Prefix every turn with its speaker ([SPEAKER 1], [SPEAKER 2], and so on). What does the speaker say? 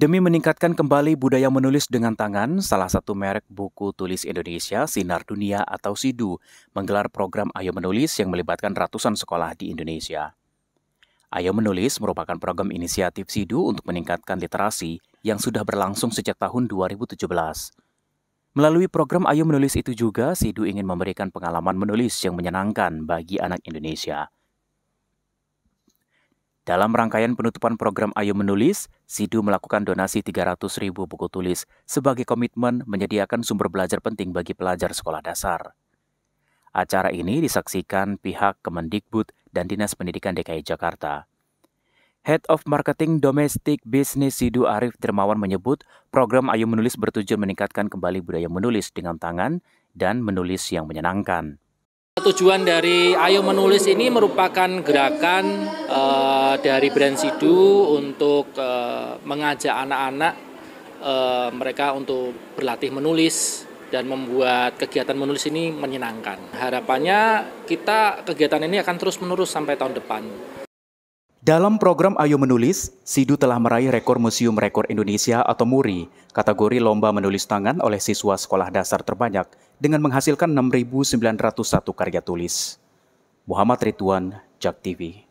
[SPEAKER 1] Demi meningkatkan kembali budaya menulis dengan tangan, salah satu merek buku tulis Indonesia, Sinar Dunia atau Sidu, menggelar program Ayo Menulis yang melibatkan ratusan sekolah di Indonesia. Ayo Menulis merupakan program inisiatif Sidu untuk meningkatkan literasi yang sudah berlangsung sejak tahun 2017. Melalui program Ayo Menulis itu juga, Sidu ingin memberikan pengalaman menulis yang menyenangkan bagi anak Indonesia. Dalam rangkaian penutupan program Ayo Menulis, Sidu melakukan donasi 300 ribu buku tulis sebagai komitmen menyediakan sumber belajar penting bagi pelajar sekolah dasar. Acara ini disaksikan pihak Kemendikbud dan Dinas Pendidikan DKI Jakarta. Head of Marketing Domestic Business Sidu Arif Dermawan menyebut program Ayo Menulis bertujuan meningkatkan kembali budaya menulis dengan tangan dan menulis yang menyenangkan.
[SPEAKER 2] Tujuan dari Ayo Menulis ini merupakan gerakan uh, dari brand Sidu untuk uh, mengajak anak-anak uh, mereka untuk berlatih menulis dan membuat kegiatan menulis ini menyenangkan. Harapannya kita kegiatan ini akan terus menerus sampai tahun depan.
[SPEAKER 1] Dalam program Ayo Menulis, Sidu telah meraih rekor Museum Rekor Indonesia atau MURI, kategori lomba menulis tangan oleh siswa sekolah dasar terbanyak dengan menghasilkan 6.901 karya tulis. Muhammad Rituan, Jak TV.